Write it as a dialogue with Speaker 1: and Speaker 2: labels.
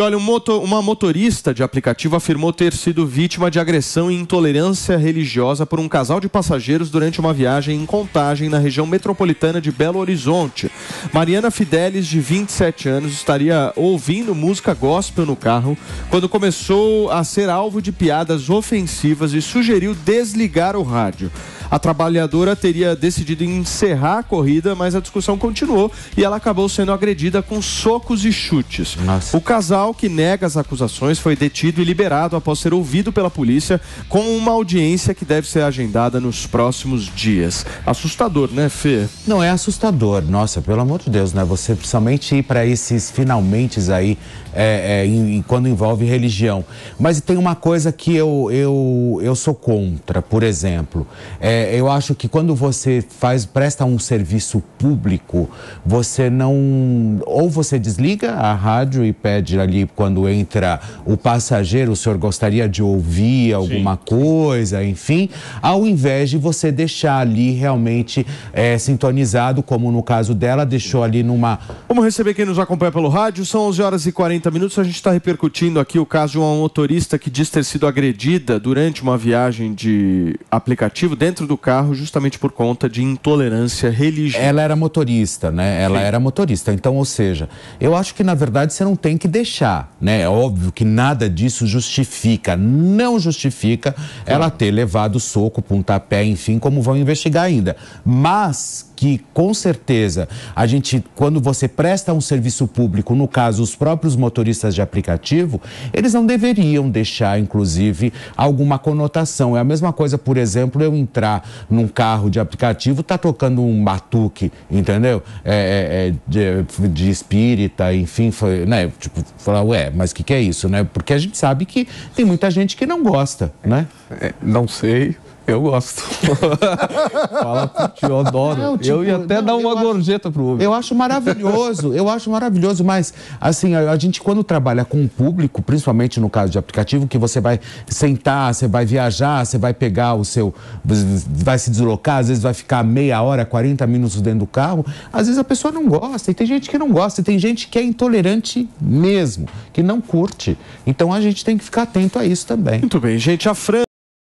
Speaker 1: olha, um motor, uma motorista de aplicativo afirmou ter sido vítima de agressão e intolerância religiosa por um casal de passageiros durante uma viagem em contagem na região metropolitana de Belo Horizonte. Mariana Fidelis, de 27 anos, estaria ouvindo música gospel no carro quando começou a ser alvo de piadas ofensivas e sugeriu desligar o rádio. A trabalhadora teria decidido encerrar a corrida, mas a discussão continuou e ela acabou sendo agredida com socos e chutes. Nossa. O casal, que nega as acusações, foi detido e liberado após ser ouvido pela polícia com uma audiência que deve ser agendada nos próximos dias. Assustador, né, Fê?
Speaker 2: Não, é assustador. Nossa, pelo amor de Deus, né? Você principalmente ir para esses finalmente aí, é, é, em, quando envolve religião. Mas tem uma coisa que eu, eu, eu sou contra, por exemplo. É, é, eu acho que quando você faz presta um serviço público, você não ou você desliga a rádio e pede ali quando entra o passageiro, o senhor gostaria de ouvir alguma Sim. coisa, enfim, ao invés de você deixar ali realmente é, sintonizado, como no caso dela deixou ali numa.
Speaker 1: Vamos receber quem nos acompanha pelo rádio. São 11 horas e 40 minutos. A gente está repercutindo aqui o caso de uma motorista que diz ter sido agredida durante uma viagem de aplicativo dentro do do carro justamente por conta de intolerância religiosa. Ela era
Speaker 2: motorista, né? Ela Sim. era motorista. Então, ou seja, eu acho que na verdade você não tem que deixar, né? É óbvio que nada disso justifica, não justifica ela ter levado soco, pontapé, enfim, como vão investigar ainda. Mas que com certeza a gente, quando você presta um serviço público, no caso os próprios motoristas de aplicativo, eles não deveriam deixar, inclusive, alguma conotação. É a mesma coisa, por exemplo, eu entrar num carro de aplicativo, tá tocando um batuque, entendeu? É, é, é, de, de espírita, enfim, foi, né? Tipo, falar, ué, mas o que, que é isso, né? Porque a gente sabe que tem muita gente que não gosta, né? É, não sei, eu gosto. Fala por eu adoro. Não, tipo, eu ia até não, dar uma gorjeta pro Uber. Eu acho maravilhoso, eu acho maravilhoso, mas assim, a, a, gente quando trabalha com o público, principalmente no caso de aplicativo, que você vai sentar, você vai viajar, você vai pegar o seu. vai se deslocar, às vezes vai ficar meia hora, 40 minutos dentro do carro. Às vezes a pessoa não gosta, e tem gente que não gosta, e tem gente que é intolerante mesmo, que não curte. Então a gente tem que ficar atento a isso também. Muito bem, gente. A Fran